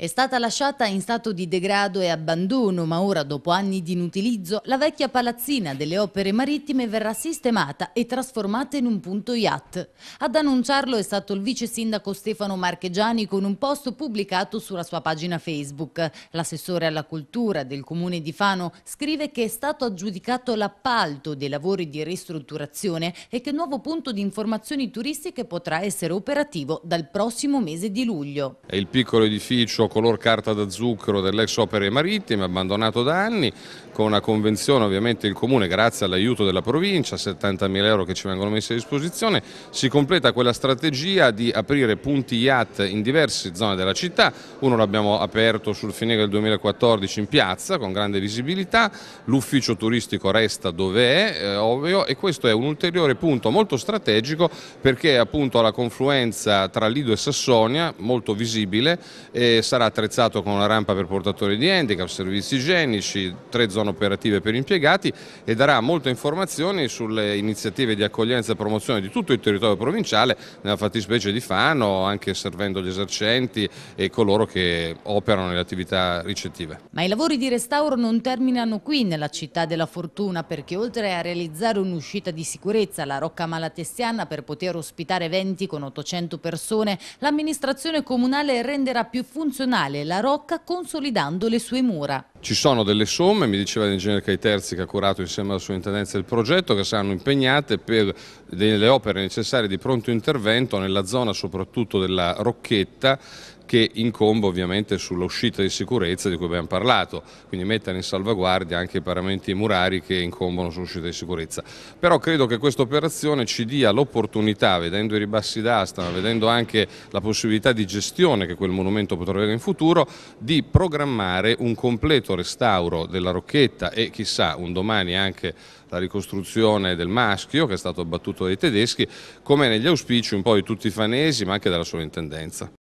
È stata lasciata in stato di degrado e abbandono, ma ora, dopo anni di inutilizzo, la vecchia palazzina delle opere marittime verrà sistemata e trasformata in un punto yacht. Ad annunciarlo è stato il vice sindaco Stefano Marchegiani con un post pubblicato sulla sua pagina Facebook. L'assessore alla cultura del comune di Fano scrive che è stato aggiudicato l'appalto dei lavori di ristrutturazione e che il nuovo punto di informazioni turistiche potrà essere operativo dal prossimo mese di luglio. È il piccolo edificio color carta da zucchero dell'ex opere marittime, abbandonato da anni, con una convenzione ovviamente il comune grazie all'aiuto della provincia, 70 mila euro che ci vengono messi a disposizione, si completa quella strategia di aprire punti IAT in diverse zone della città, uno l'abbiamo aperto sul fine del 2014 in piazza con grande visibilità, l'ufficio turistico resta dove è, eh, ovvio, e questo è un ulteriore punto molto strategico perché appunto alla confluenza tra Lido e Sassonia, molto visibile, eh, sarà attrezzato con una rampa per portatori di handicap, servizi igienici, tre zone sono operative per impiegati e darà molte informazioni sulle iniziative di accoglienza e promozione di tutto il territorio provinciale, nella fattispecie di Fano, anche servendo gli esercenti e coloro che operano nelle attività ricettive. Ma i lavori di restauro non terminano qui nella città della fortuna perché oltre a realizzare un'uscita di sicurezza alla Rocca Malatestiana per poter ospitare eventi con 800 persone, l'amministrazione comunale renderà più funzionale la Rocca consolidando le sue mura. Ci sono delle somme, mi diceva l'ingegnere Caiterzi che ha curato insieme alla sua intendenza il progetto, che saranno impegnate per delle opere necessarie di pronto intervento nella zona soprattutto della Rocchetta che incombe ovviamente sull'uscita di sicurezza di cui abbiamo parlato, quindi mettere in salvaguardia anche i paramenti murari che incombono sull'uscita di sicurezza. Però credo che questa operazione ci dia l'opportunità, vedendo i ribassi d'asta, ma vedendo anche la possibilità di gestione che quel monumento potrà avere in futuro, di programmare un completo restauro della Rocchetta e chissà un domani anche la ricostruzione del maschio che è stato abbattuto dai tedeschi, come negli auspici un po' di tutti i fanesi ma anche della sovrintendenza.